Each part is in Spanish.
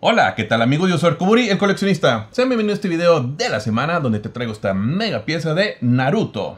Hola, ¿qué tal amigo? Yo soy Kuburi, el coleccionista. Sean bienvenidos a este video de la semana donde te traigo esta mega pieza de Naruto.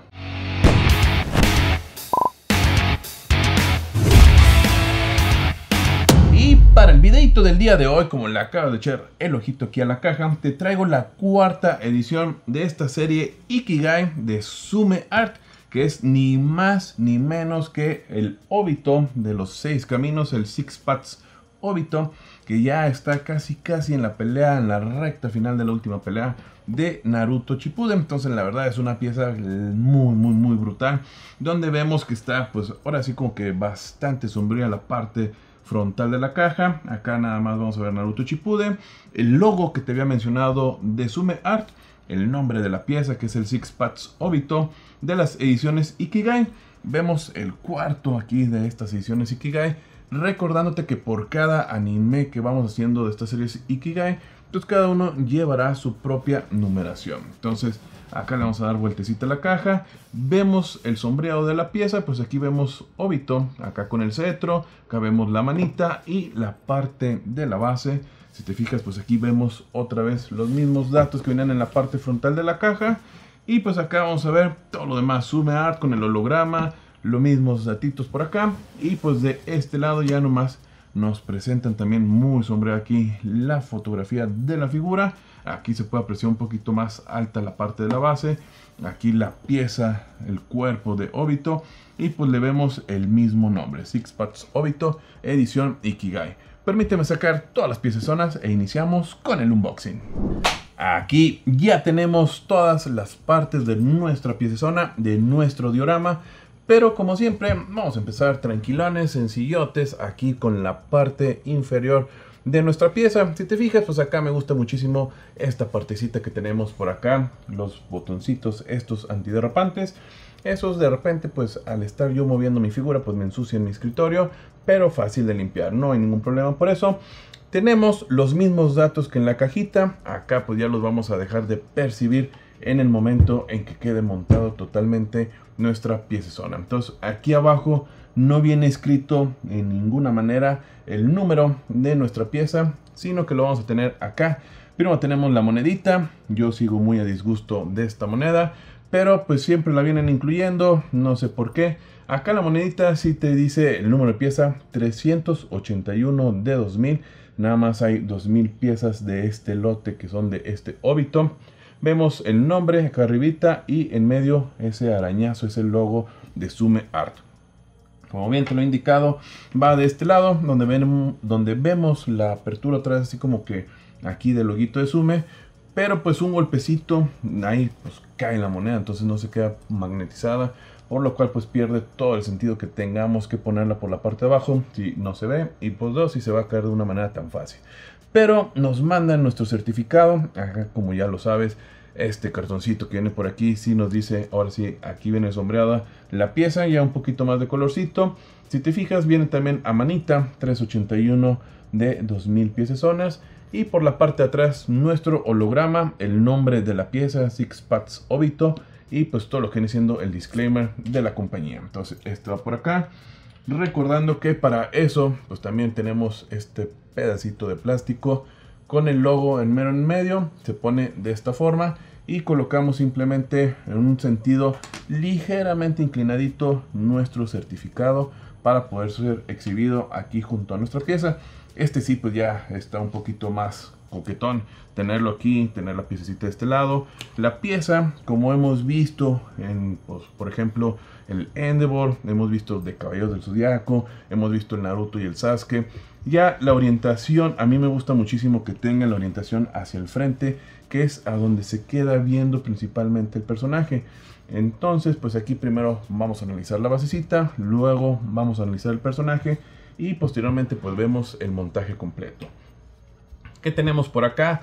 Y Para el videito del día de hoy, como le acabo de echar el ojito aquí a la caja, te traigo la cuarta edición de esta serie Ikigai de Sume Art, que es ni más ni menos que el óbito de los seis caminos, el Six Paths óbito que ya está casi casi en la pelea, en la recta final de la última pelea de Naruto Chipude Entonces la verdad es una pieza muy muy muy brutal, donde vemos que está pues ahora sí como que bastante sombría la parte frontal de la caja. Acá nada más vamos a ver Naruto Chipude el logo que te había mencionado de Sume Art, el nombre de la pieza que es el Six Pats Obito de las ediciones Ikigai. Vemos el cuarto aquí de estas ediciones Ikigai recordándote que por cada anime que vamos haciendo de estas series Ikigai, pues cada uno llevará su propia numeración. Entonces, acá le vamos a dar vueltecita a la caja, vemos el sombreado de la pieza, pues aquí vemos Obito acá con el cetro, acá vemos la manita y la parte de la base. Si te fijas, pues aquí vemos otra vez los mismos datos que venían en la parte frontal de la caja. Y pues acá vamos a ver todo lo demás, Sume Art con el holograma, lo mismo, datos por acá. Y pues de este lado ya nomás nos presentan también muy sombrero aquí la fotografía de la figura. Aquí se puede apreciar un poquito más alta la parte de la base. Aquí la pieza, el cuerpo de Obito. Y pues le vemos el mismo nombre, Six Packs Obito, edición Ikigai. Permíteme sacar todas las piezas zonas e iniciamos con el unboxing. Aquí ya tenemos todas las partes de nuestra zona de nuestro diorama. Pero como siempre, vamos a empezar tranquilones, sencillotes, aquí con la parte inferior de nuestra pieza. Si te fijas, pues acá me gusta muchísimo esta partecita que tenemos por acá, los botoncitos estos antiderrapantes. Esos de repente, pues al estar yo moviendo mi figura, pues me ensucian en mi escritorio, pero fácil de limpiar, no hay ningún problema por eso. Tenemos los mismos datos que en la cajita, acá pues ya los vamos a dejar de percibir en el momento en que quede montado totalmente nuestra pieza zona Entonces aquí abajo no viene escrito en ninguna manera el número de nuestra pieza, sino que lo vamos a tener acá. Primero tenemos la monedita, yo sigo muy a disgusto de esta moneda, pero pues siempre la vienen incluyendo, no sé por qué. Acá la monedita sí te dice el número de pieza 381 de 2000, nada más hay 2000 piezas de este lote que son de este óbito. Vemos el nombre acá arribita y en medio ese arañazo es el logo de Sume Art. Como bien te lo he indicado, va de este lado, donde, ven, donde vemos la apertura atrás, así como que aquí del loguito de Sume. Pero pues un golpecito, ahí pues cae la moneda, entonces no se queda magnetizada. Por lo cual pues pierde todo el sentido que tengamos que ponerla por la parte de abajo si no se ve. Y pues dos, si se va a caer de una manera tan fácil. Pero nos mandan nuestro certificado, como ya lo sabes, este cartoncito que viene por aquí sí nos dice, ahora sí, aquí viene sombreada la pieza, ya un poquito más de colorcito. Si te fijas, viene también a manita 381 de 2000 zonas. Y por la parte de atrás, nuestro holograma, el nombre de la pieza, Six Pats Obito. Y pues todo lo que viene siendo el disclaimer de la compañía. Entonces, esto va por acá. Recordando que para eso, pues también tenemos este pedacito de plástico con el logo en mero en medio, se pone de esta forma y colocamos simplemente en un sentido ligeramente inclinadito nuestro certificado para poder ser exhibido aquí junto a nuestra pieza. Este sí pues ya está un poquito más coquetón tenerlo aquí, tener la piececita de este lado. La pieza, como hemos visto en, pues, por ejemplo, el Endeavor, hemos visto de Caballeros del Zodiaco, hemos visto el Naruto y el Sasuke, ya la orientación, a mí me gusta muchísimo que tenga la orientación hacia el frente, que es a donde se queda viendo principalmente el personaje. Entonces, pues aquí primero vamos a analizar la basecita, luego vamos a analizar el personaje y posteriormente pues vemos el montaje completo. ¿Qué tenemos por acá?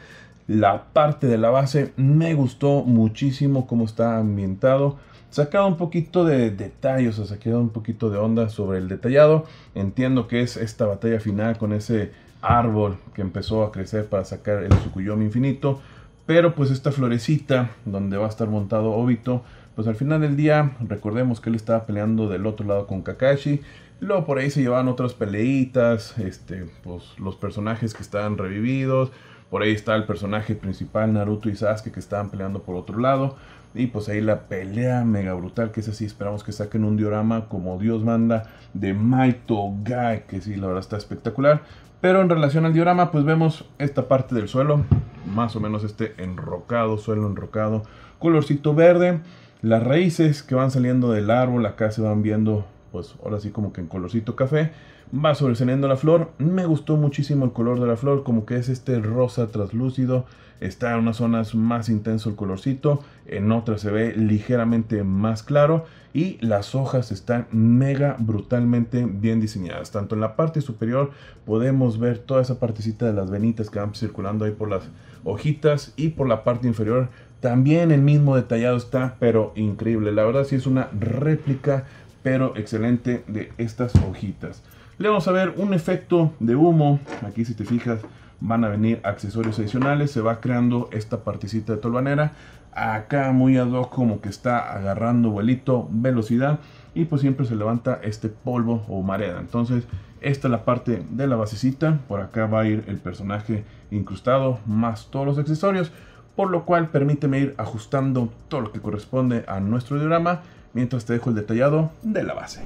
La parte de la base me gustó muchísimo cómo está ambientado. Sacado un poquito de detalles, o sea, queda un poquito de onda sobre el detallado. Entiendo que es esta batalla final con ese árbol que empezó a crecer para sacar el Tsukuyomi infinito. Pero pues esta florecita donde va a estar montado Obito, pues al final del día recordemos que él estaba peleando del otro lado con Kakashi. Luego por ahí se llevaban otras peleitas, este, pues los personajes que estaban revividos. Por ahí está el personaje principal, Naruto y Sasuke, que estaban peleando por otro lado. Y pues ahí la pelea mega brutal, que es así, esperamos que saquen un diorama como Dios manda de Maito Gai, que sí, la verdad está espectacular. Pero en relación al diorama, pues vemos esta parte del suelo, más o menos este enrocado, suelo enrocado, colorcito verde, las raíces que van saliendo del árbol, acá se van viendo, pues ahora sí como que en colorcito café va sobresaliendo la flor. Me gustó muchísimo el color de la flor, como que es este rosa translúcido. Está en unas zonas más intenso el colorcito, en otras se ve ligeramente más claro y las hojas están mega brutalmente bien diseñadas. Tanto en la parte superior podemos ver toda esa partecita de las venitas que van circulando ahí por las hojitas y por la parte inferior también el mismo detallado está, pero increíble. La verdad sí es una réplica, pero excelente de estas hojitas. Le vamos a ver un efecto de humo. Aquí si te fijas van a venir accesorios adicionales. Se va creando esta partecita de tolvanera. Acá muy a dos como que está agarrando vuelito, velocidad. Y pues siempre se levanta este polvo o marea. Entonces esta es la parte de la basecita. Por acá va a ir el personaje incrustado más todos los accesorios. Por lo cual permíteme ir ajustando todo lo que corresponde a nuestro diorama. Mientras te dejo el detallado de la base.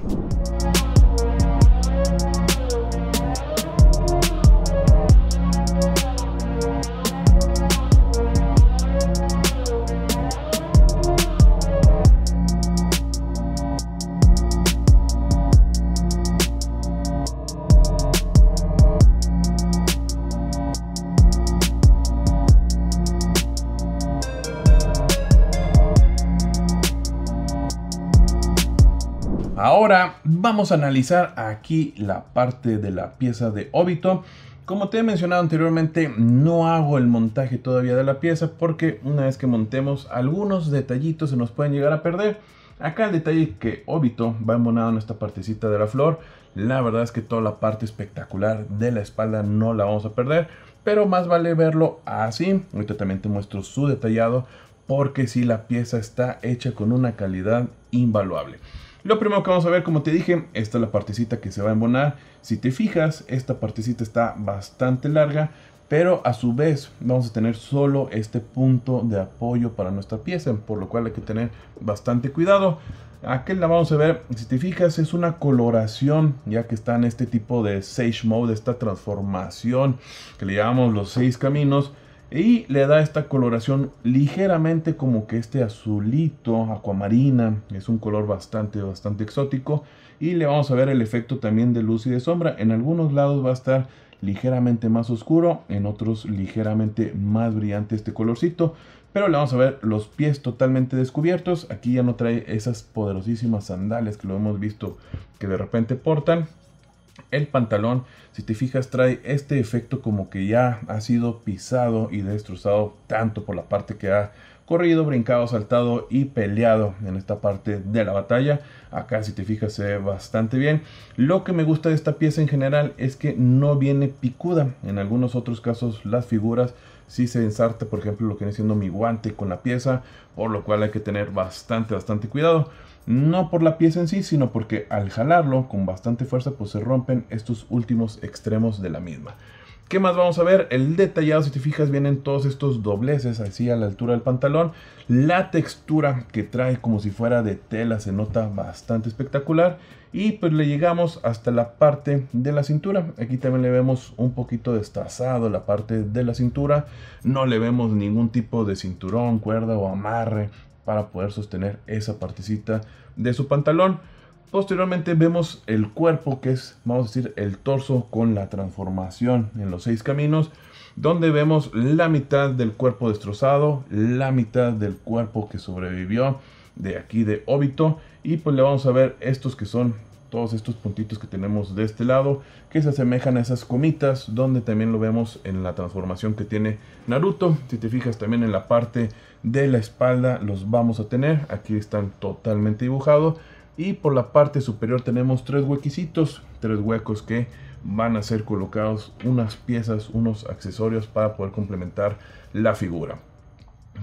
vamos a analizar aquí la parte de la pieza de óbito. Como te he mencionado anteriormente, no hago el montaje todavía de la pieza porque una vez que montemos algunos detallitos se nos pueden llegar a perder. Acá el detalle que óbito va embonado en esta partecita de la flor. La verdad es que toda la parte espectacular de la espalda no la vamos a perder. Pero más vale verlo así. Ahorita también te muestro su detallado porque si la pieza está hecha con una calidad invaluable. Lo primero que vamos a ver, como te dije, esta es la partecita que se va a embonar. Si te fijas, esta partecita está bastante larga, pero a su vez vamos a tener solo este punto de apoyo para nuestra pieza, por lo cual hay que tener bastante cuidado. Aquí la vamos a ver, si te fijas es una coloración, ya que está en este tipo de Sage Mode, esta transformación que le llamamos los seis caminos, y le da esta coloración ligeramente como que este azulito, acuamarina. Es un color bastante, bastante exótico. Y le vamos a ver el efecto también de luz y de sombra. En algunos lados va a estar ligeramente más oscuro, en otros ligeramente más brillante este colorcito. Pero le vamos a ver los pies totalmente descubiertos. Aquí ya no trae esas poderosísimas sandales que lo hemos visto que de repente portan. El pantalón, si te fijas, trae este efecto como que ya ha sido pisado y destrozado tanto por la parte que ha corrido, brincado, saltado y peleado en esta parte de la batalla. Acá si te fijas se ve bastante bien. Lo que me gusta de esta pieza en general es que no viene picuda. En algunos otros casos las figuras si sí se ensarta, por ejemplo, lo que viene siendo mi guante con la pieza, por lo cual hay que tener bastante, bastante cuidado. No por la pieza en sí, sino porque al jalarlo con bastante fuerza pues se rompen estos últimos extremos de la misma. ¿Qué más vamos a ver? El detallado, si te fijas, vienen todos estos dobleces así a la altura del pantalón. La textura que trae como si fuera de tela se nota bastante espectacular. Y pues le llegamos hasta la parte de la cintura. Aquí también le vemos un poquito destazado la parte de la cintura. No le vemos ningún tipo de cinturón, cuerda o amarre para poder sostener esa partecita de su pantalón. Posteriormente vemos el cuerpo, que es, vamos a decir, el torso con la transformación en los seis caminos, donde vemos la mitad del cuerpo destrozado, la mitad del cuerpo que sobrevivió de aquí de óbito, y pues le vamos a ver estos que son todos estos puntitos que tenemos de este lado que se asemejan a esas comitas donde también lo vemos en la transformación que tiene Naruto si te fijas también en la parte de la espalda los vamos a tener aquí están totalmente dibujados y por la parte superior tenemos tres huequecitos tres huecos que van a ser colocados unas piezas unos accesorios para poder complementar la figura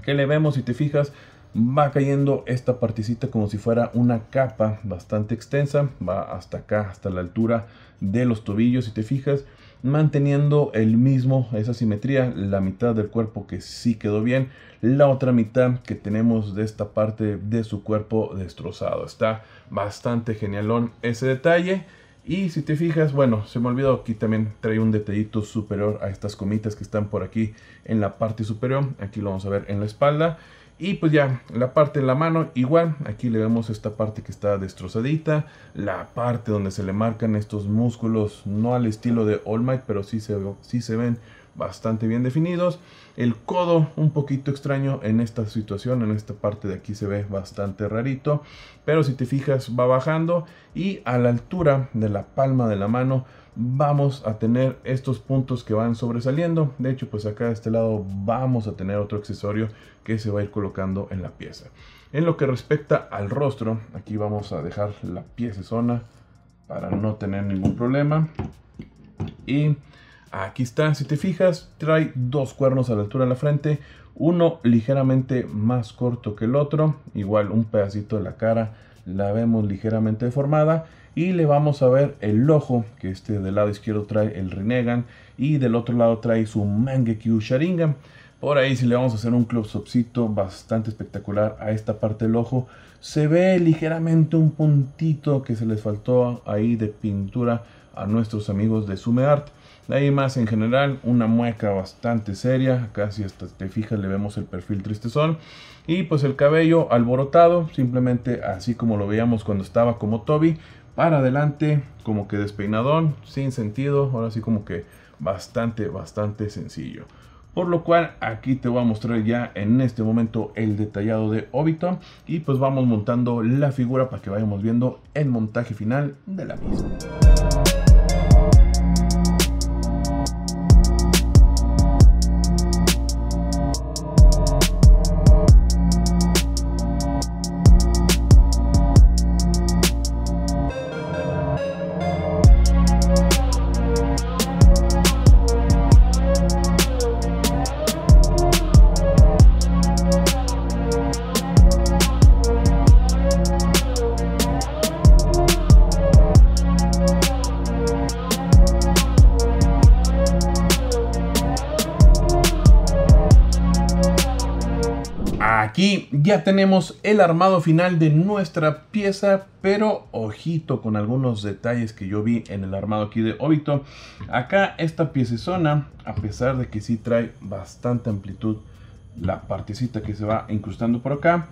¿Qué le vemos si te fijas va cayendo esta partecita como si fuera una capa bastante extensa, va hasta acá, hasta la altura de los tobillos, si te fijas, manteniendo el mismo, esa simetría, la mitad del cuerpo que sí quedó bien, la otra mitad que tenemos de esta parte de su cuerpo destrozado. Está bastante genialón ese detalle. Y si te fijas, bueno, se me olvidó, aquí también trae un detallito superior a estas comitas que están por aquí en la parte superior. Aquí lo vamos a ver en la espalda. Y pues ya, la parte de la mano, igual, aquí le vemos esta parte que está destrozadita, la parte donde se le marcan estos músculos, no al estilo de All Might, pero sí se, sí se ven bastante bien definidos. El codo un poquito extraño en esta situación, en esta parte de aquí se ve bastante rarito, pero si te fijas va bajando y a la altura de la palma de la mano vamos a tener estos puntos que van sobresaliendo. De hecho, pues acá de este lado vamos a tener otro accesorio que se va a ir colocando en la pieza. En lo que respecta al rostro, aquí vamos a dejar la pieza zona para no tener ningún problema. Y aquí está, si te fijas, trae dos cuernos a la altura de la frente. Uno ligeramente más corto que el otro. Igual un pedacito de la cara la vemos ligeramente deformada y le vamos a ver el ojo que este del lado izquierdo trae el Rinnegan y del otro lado trae su Mangekyou Sharingan por ahí si le vamos a hacer un close-upcito bastante espectacular a esta parte del ojo se ve ligeramente un puntito que se les faltó ahí de pintura a nuestros amigos de SumeArt de ahí más en general una mueca bastante seria casi hasta te fijas le vemos el perfil tristezón y pues el cabello alborotado simplemente así como lo veíamos cuando estaba como Toby adelante, como que despeinadón, sin sentido, ahora sí como que bastante, bastante sencillo. Por lo cual aquí te voy a mostrar ya en este momento el detallado de Obito y pues vamos montando la figura para que vayamos viendo el montaje final de la misma. ya tenemos el armado final de nuestra pieza, pero ojito con algunos detalles que yo vi en el armado aquí de Obito. Acá esta zona a pesar de que sí trae bastante amplitud, la partecita que se va incrustando por acá,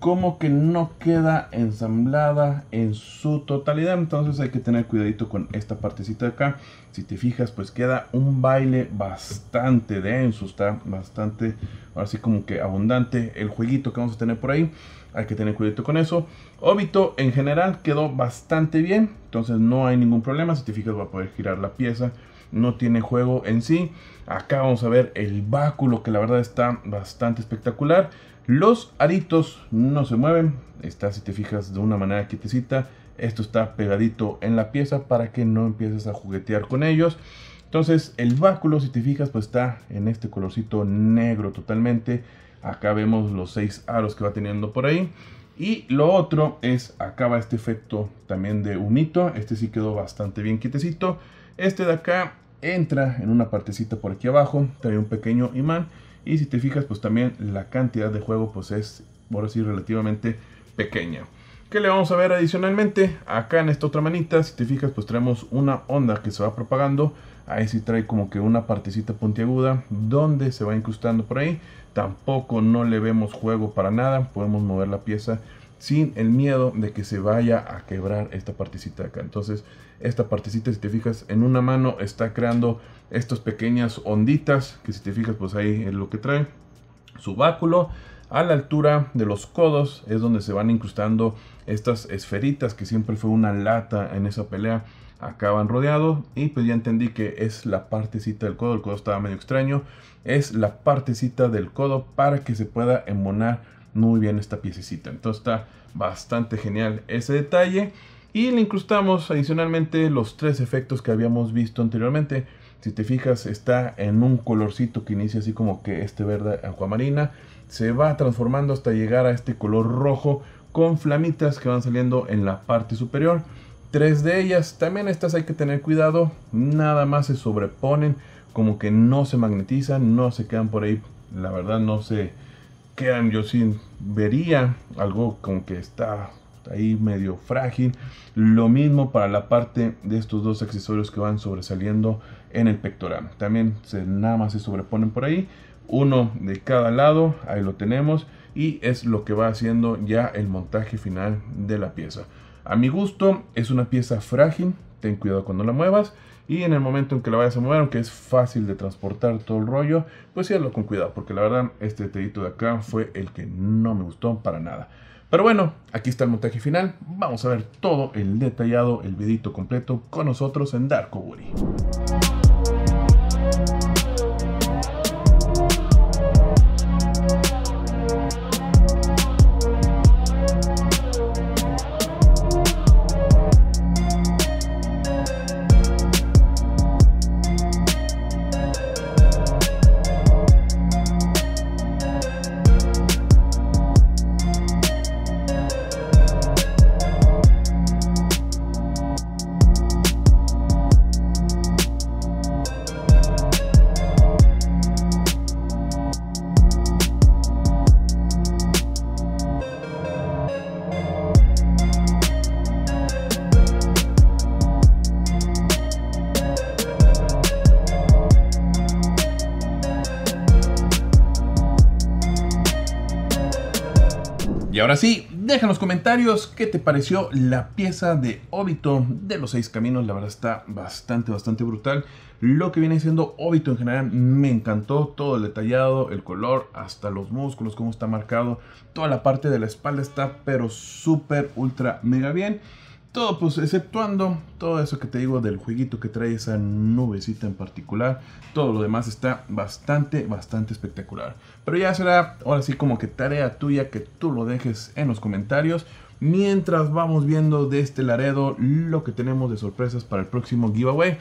como que no queda ensamblada en su totalidad. Entonces hay que tener cuidadito con esta partecita de acá. Si te fijas, pues queda un baile bastante denso. Está bastante, ahora como que abundante el jueguito que vamos a tener por ahí. Hay que tener cuidado con eso. Óbito en general quedó bastante bien. Entonces no hay ningún problema. Si te fijas, va a poder girar la pieza no tiene juego en sí. Acá vamos a ver el báculo que la verdad está bastante espectacular. Los aritos no se mueven, está si te fijas de una manera quietecita, esto está pegadito en la pieza para que no empieces a juguetear con ellos. Entonces el báculo si te fijas pues está en este colorcito negro totalmente, acá vemos los seis aros que va teniendo por ahí. Y lo otro es, acaba este efecto también de hito. este sí quedó bastante bien quietecito. Este de acá entra en una partecita por aquí abajo, trae un pequeño imán y si te fijas, pues también la cantidad de juego pues es, por así, relativamente pequeña. ¿Qué le vamos a ver adicionalmente? Acá en esta otra manita, si te fijas, pues tenemos una onda que se va propagando. Ahí sí trae como que una partecita puntiaguda donde se va incrustando por ahí. Tampoco no le vemos juego para nada. Podemos mover la pieza sin el miedo de que se vaya a quebrar esta partecita acá. Entonces, esta partecita, si te fijas, en una mano está creando estas pequeñas onditas, que si te fijas, pues ahí es lo que trae. Su báculo, a la altura de los codos, es donde se van incrustando estas esferitas, que siempre fue una lata en esa pelea. Acaban rodeado y pues ya entendí que es la partecita del codo, el codo estaba medio extraño, es la partecita del codo para que se pueda embonar muy bien esta piececita. Entonces está bastante genial ese detalle. Y le incrustamos adicionalmente los tres efectos que habíamos visto anteriormente. Si te fijas, está en un colorcito que inicia así como que este verde acuamarina. Se va transformando hasta llegar a este color rojo con flamitas que van saliendo en la parte superior. Tres de ellas, también estas hay que tener cuidado, nada más se sobreponen, como que no se magnetizan, no se quedan por ahí, la verdad no se quedan, yo sin vería algo como que está ahí medio frágil. Lo mismo para la parte de estos dos accesorios que van sobresaliendo en el pectoral. También se, nada más se sobreponen por ahí. Uno de cada lado, ahí lo tenemos. Y es lo que va haciendo ya el montaje final de la pieza. A mi gusto es una pieza frágil, ten cuidado cuando la muevas. Y en el momento en que la vayas a mover, aunque es fácil de transportar todo el rollo, pues hazlo con cuidado, porque la verdad este dedito de acá fue el que no me gustó para nada. Pero bueno, aquí está el montaje final. Vamos a ver todo el detallado, el videito completo con nosotros en dark ahora sí, deja en los comentarios qué te pareció la pieza de Obito de los seis caminos. La verdad está bastante, bastante brutal. Lo que viene siendo Obito en general me encantó. Todo el detallado, el color, hasta los músculos, cómo está marcado. Toda la parte de la espalda está pero súper, ultra, mega bien. Todo, pues, exceptuando todo eso que te digo del jueguito que trae esa nubecita en particular, todo lo demás está bastante, bastante espectacular. Pero ya será, ahora sí, como que tarea tuya que tú lo dejes en los comentarios. Mientras vamos viendo de este Laredo lo que tenemos de sorpresas para el próximo giveaway.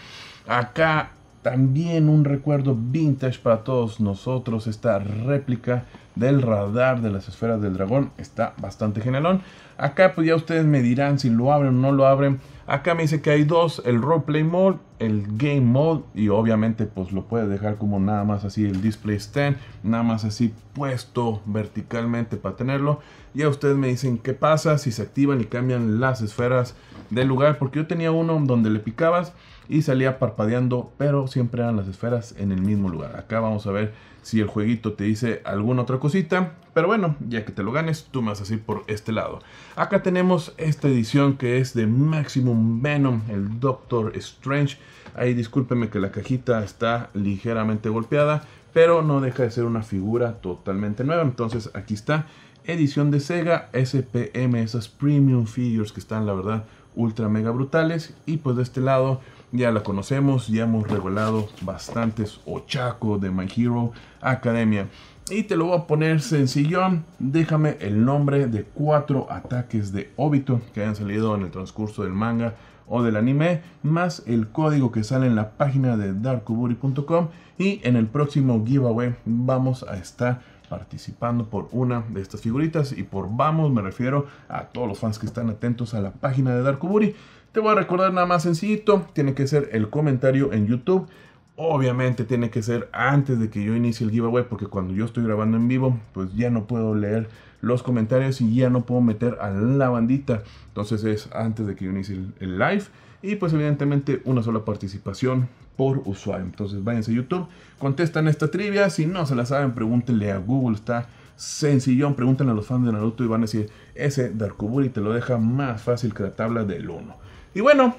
Acá también un recuerdo vintage para todos nosotros, esta réplica del radar de las esferas del dragón. Está bastante genialón Acá pues ya ustedes me dirán si lo abren o no lo abren. Acá me dice que hay dos, el roleplay mode, el game mode y obviamente pues lo puede dejar como nada más así el display stand, nada más así puesto verticalmente para tenerlo. Y ustedes me dicen qué pasa si se activan y cambian las esferas del lugar, porque yo tenía uno donde le picabas y salía parpadeando, pero siempre eran las esferas en el mismo lugar. Acá vamos a ver si el jueguito te dice alguna otra cosita, pero bueno, ya que te lo ganes, tú me vas a por este lado. Acá tenemos esta edición que es de Maximum Venom, el Doctor Strange. Ahí discúlpeme que la cajita está ligeramente golpeada, pero no deja de ser una figura totalmente nueva. Entonces aquí está, edición de Sega, SPM, esas premium figures que están la verdad ultra mega brutales. Y pues de este lado ya la conocemos, ya hemos revelado bastantes ochacos de My Hero Academia. Y te lo voy a poner sencillón. Déjame el nombre de cuatro ataques de Obito que hayan salido en el transcurso del manga o del anime, más el código que sale en la página de darkuburi.com. Y en el próximo giveaway vamos a estar participando por una de estas figuritas. Y por vamos me refiero a todos los fans que están atentos a la página de Darkuburi. Te voy a recordar nada más sencillito, tiene que ser el comentario en YouTube. Obviamente tiene que ser antes de que yo inicie el giveaway porque cuando yo estoy grabando en vivo, pues ya no puedo leer los comentarios y ya no puedo meter a la bandita. Entonces es antes de que yo inicie el live y pues evidentemente una sola participación por usuario. Entonces váyanse a YouTube, contestan esta trivia, si no se la saben pregúntenle a Google, está sencillón, pregúntenle a los fans de Naruto y van a decir, ese y te lo deja más fácil que la tabla del 1. Y bueno,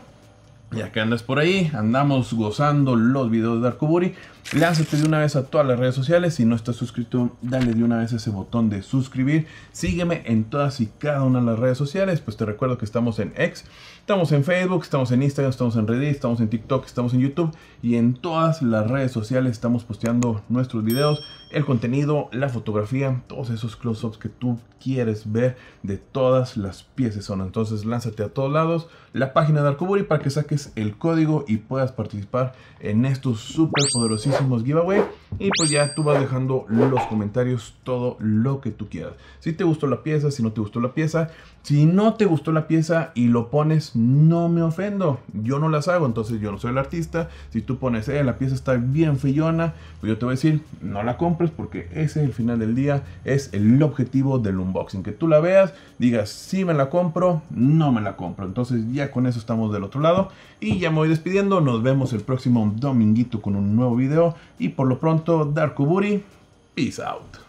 ya que andas por ahí, andamos gozando los videos de Darkuburi. Lánzate de una vez a todas las redes sociales. Si no estás suscrito, dale de una vez ese botón de suscribir. Sígueme en todas y cada una de las redes sociales. Pues te recuerdo que estamos en X, estamos en Facebook, estamos en Instagram, estamos en Reddit, estamos en TikTok, estamos en YouTube. Y en todas las redes sociales estamos posteando nuestros videos, el contenido, la fotografía, todos esos close-ups que tú quieres ver de todas las piezas. Son. Entonces lánzate a todos lados. La página de Arcobori para que saques el código y puedas participar en estos súper poderosos awesome most giveaway Y pues ya tú vas dejando los comentarios, todo lo que tú quieras. Si te gustó la pieza, si no te gustó la pieza. Si no te gustó la pieza y lo pones, no me ofendo. Yo no las hago, entonces yo no soy el artista. Si tú pones, eh, la pieza está bien fillona, pues yo te voy a decir, no la compres porque ese es el final del día, es el objetivo del unboxing. Que tú la veas, digas, si me la compro, no me la compro. Entonces ya con eso estamos del otro lado. Y ya me voy despidiendo. Nos vemos el próximo dominguito con un nuevo video. Y por lo pronto pronto, Darko Peace out.